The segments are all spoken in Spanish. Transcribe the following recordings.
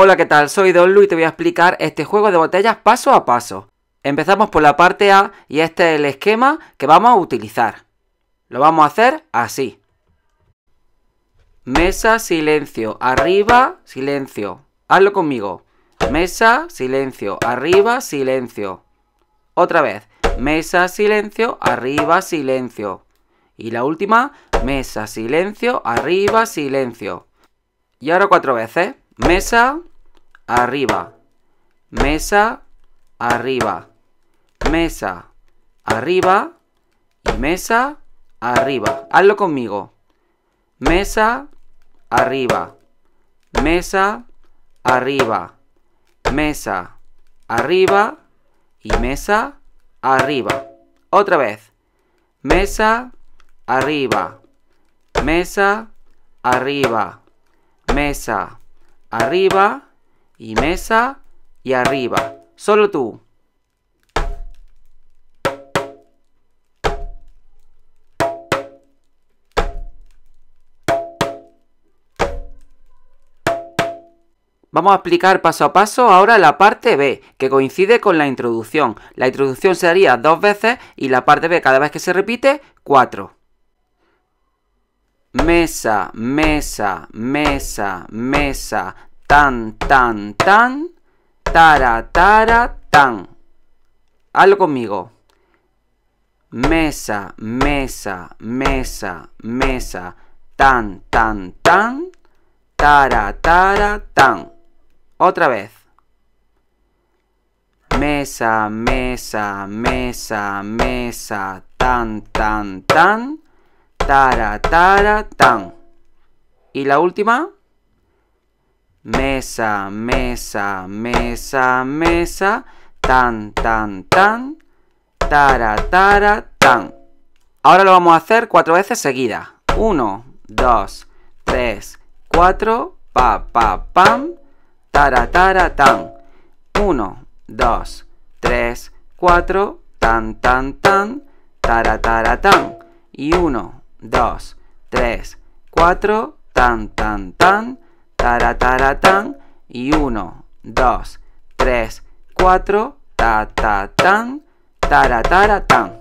Hola, ¿qué tal? Soy Donlu y te voy a explicar este juego de botellas paso a paso. Empezamos por la parte A y este es el esquema que vamos a utilizar. Lo vamos a hacer así. Mesa, silencio, arriba, silencio. Hazlo conmigo. Mesa, silencio, arriba, silencio. Otra vez. Mesa, silencio, arriba, silencio. Y la última, mesa, silencio, arriba, silencio. Y ahora cuatro veces. Mesa, arriba. Mesa, arriba. Mesa, arriba. Y mesa, arriba. Hazlo conmigo. Mesa, arriba. Mesa, arriba. Mesa, arriba. Y mesa, arriba. Otra vez. Mesa, arriba. Mesa, arriba. Mesa, arriba y mesa y arriba. Solo tú. Vamos a explicar paso a paso ahora la parte B, que coincide con la introducción. La introducción se haría dos veces y la parte B cada vez que se repite, cuatro mesa, mesa, mesa, mesa, tan, tan, tan, tara, tara, tan. Hazlo conmigo. Mesa, mesa, mesa, mesa, tan, tan, tan, tara, tara, tan. Otra vez. Mesa, mesa, mesa, mesa, tan, tan, tan Tara, tara, tan. Y la última. Mesa, mesa, mesa, mesa. Tan, tan, tan. Tara, tara, tan. Ahora lo vamos a hacer cuatro veces seguida Uno, dos, tres, cuatro. Pa, pa, pam. Tara, tara, tan. Uno, dos, tres, cuatro. Tan, tan, tan. Tara, tara, tan. Y uno, 2, 3, 4, tan, tan, tan, tarataratan y 1, 2, 3, 4, ta, ta, tan, tarataratan.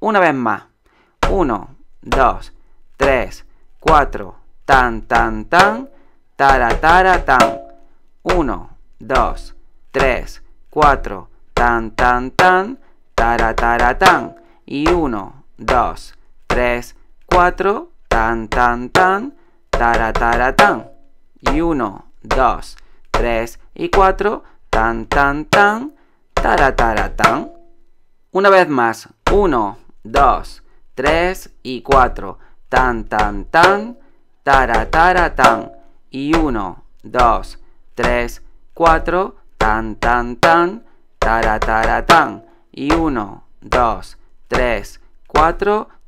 Una vez más. 1, 2, 3, 4, tan, tan, tan, tarataratan. 1, 2, 3, 4, tan, tan, tan, tarataratan. Y 1, 2, 3, 4. 4, tan, tan, tan, taratara tan Y 1, 2, 3 y 4, tan, tan, tan, taratara tan Una vez más, 1, 2, 3 y 4, tan, tan, tan, taratara tan Y 1, 2, 3, 4, tan, tan, tan, taratara tan Y 1, 2, 3, 4,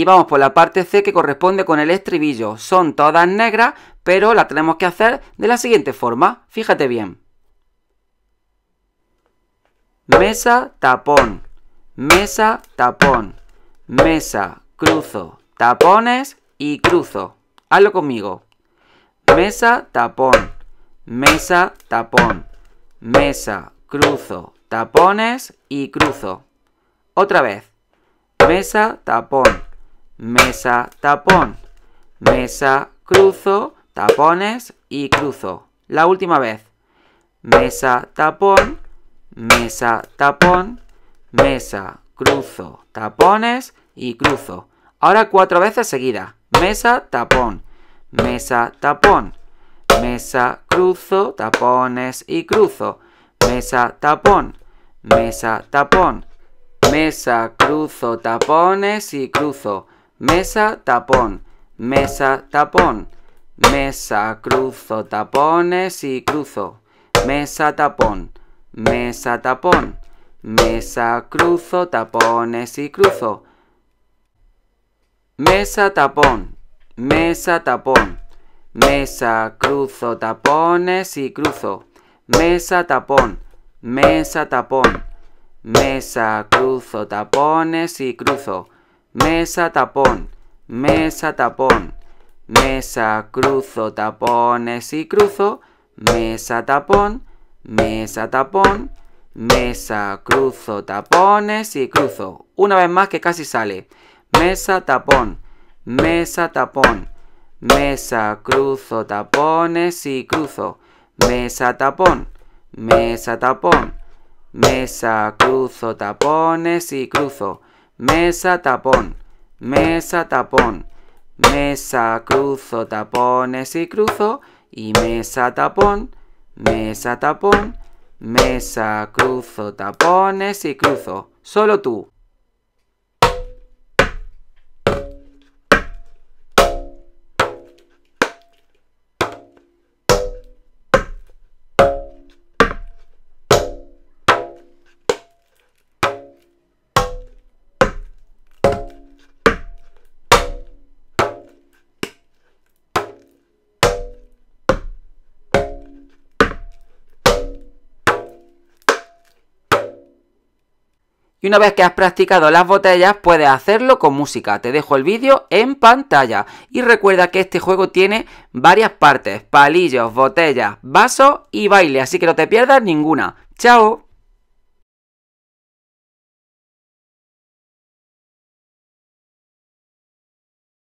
Y vamos por la parte C que corresponde con el estribillo. Son todas negras, pero la tenemos que hacer de la siguiente forma. Fíjate bien. Mesa, tapón. Mesa, tapón. Mesa, cruzo. Tapones y cruzo. Hazlo conmigo. Mesa, tapón. Mesa, tapón. Mesa, cruzo. Tapones y cruzo. Otra vez. Mesa, tapón mesa, tapón, mesa, cruzo, tapones y cruzo. La última vez. Mesa, tapón, mesa, tapón, mesa, cruzo, tapones y cruzo. Ahora cuatro veces seguida. Mesa, tapón, mesa, tapón, mesa, cruzo, tapones y cruzo. Mesa, tapón, mesa, tapón, mesa, cruzo, tapones y cruzo. Mesa, tapón, mesa, tapón. Mesa, cruzo, tapones y cruzo. Mesa, tapón, mesa, tapón. Mesa, cruzo, tapones y cruzo. Mesa, tapón, mesa, tapón. Mesa, cruzo, tapones y cruzo. Mesa, tapón, mesa, tapón. Mesa, cruzo, tapones y cruzo. Mesa, tapón, mesa, tapón. Mesa, cruzo, tapones y cruzo. Mesa, tapón, mesa, tapón. Mesa, cruzo, tapones y cruzo. Una vez más que casi sale. Mesa, tapón, mesa, tapón. Mesa, cruzo, tapones y cruzo. Mesa, tapón, mesa, tapón. Mesa, cruzo, tapones y cruzo. Mesa, tapón, mesa, tapón. Mesa, cruzo, tapones y cruzo. Y mesa, tapón, mesa, tapón. Mesa, cruzo, tapones y cruzo. Solo tú. Y una vez que has practicado las botellas, puedes hacerlo con música. Te dejo el vídeo en pantalla. Y recuerda que este juego tiene varias partes, palillos, botellas, vasos y baile, así que no te pierdas ninguna. ¡Chao!